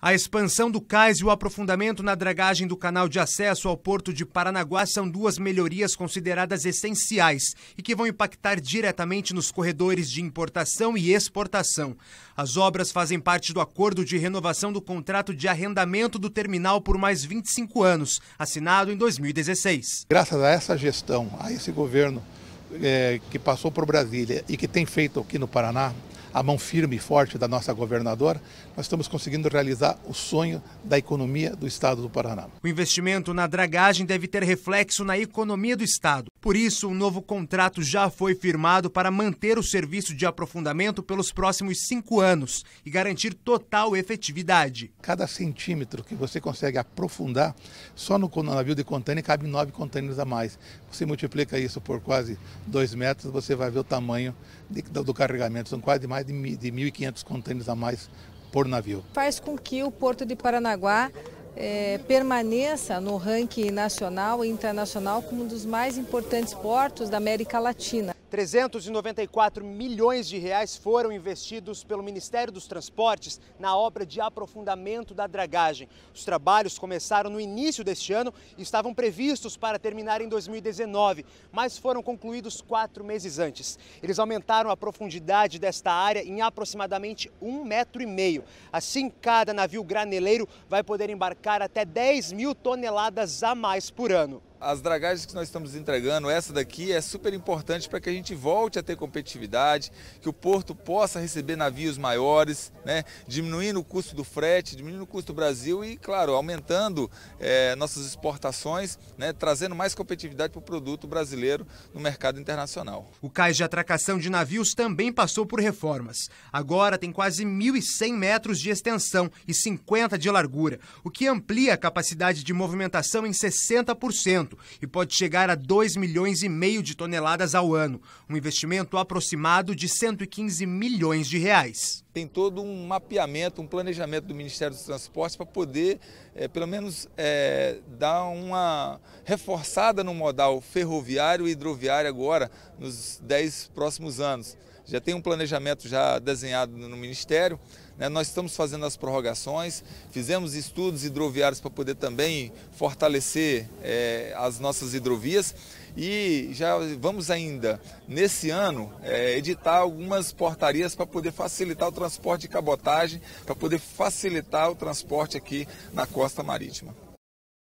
A expansão do cais e o aprofundamento na dragagem do canal de acesso ao porto de Paranaguá são duas melhorias consideradas essenciais e que vão impactar diretamente nos corredores de importação e exportação. As obras fazem parte do acordo de renovação do contrato de arrendamento do terminal por mais 25 anos, assinado em 2016. Graças a essa gestão, a esse governo é, que passou por Brasília e que tem feito aqui no Paraná, a mão firme e forte da nossa governadora, nós estamos conseguindo realizar o sonho da economia do Estado do Paraná. O investimento na dragagem deve ter reflexo na economia do Estado. Por isso, um novo contrato já foi firmado para manter o serviço de aprofundamento pelos próximos cinco anos e garantir total efetividade. Cada centímetro que você consegue aprofundar, só no navio de contêiner cabe nove contêineres a mais. Você multiplica isso por quase dois metros, você vai ver o tamanho de, do carregamento. São quase mais de, 1.500 contêineres a mais por navio. Faz com que o Porto de Paranaguá é, permaneça no ranking nacional e internacional como um dos mais importantes portos da América Latina. 394 milhões de reais foram investidos pelo Ministério dos Transportes na obra de aprofundamento da dragagem. Os trabalhos começaram no início deste ano e estavam previstos para terminar em 2019, mas foram concluídos quatro meses antes. Eles aumentaram a profundidade desta área em aproximadamente um metro e meio. Assim, cada navio graneleiro vai poder embarcar até 10 mil toneladas a mais por ano as dragagens que nós estamos entregando, essa daqui é super importante para que a gente volte a ter competitividade, que o porto possa receber navios maiores, né, diminuindo o custo do frete, diminuindo o custo do Brasil e, claro, aumentando é, nossas exportações, né, trazendo mais competitividade para o produto brasileiro no mercado internacional. O cais de atracação de navios também passou por reformas. Agora tem quase 1.100 metros de extensão e 50 de largura, o que amplia a capacidade de movimentação em 60% e pode chegar a 2 milhões e meio de toneladas ao ano, um investimento aproximado de 115 milhões de reais. Tem todo um mapeamento, um planejamento do Ministério dos Transportes para poder, é, pelo menos, é, dar uma reforçada no modal ferroviário e hidroviário agora, nos 10 próximos anos já tem um planejamento já desenhado no Ministério. Né? Nós estamos fazendo as prorrogações, fizemos estudos hidroviários para poder também fortalecer é, as nossas hidrovias e já vamos ainda, nesse ano, é, editar algumas portarias para poder facilitar o transporte de cabotagem, para poder facilitar o transporte aqui na costa marítima.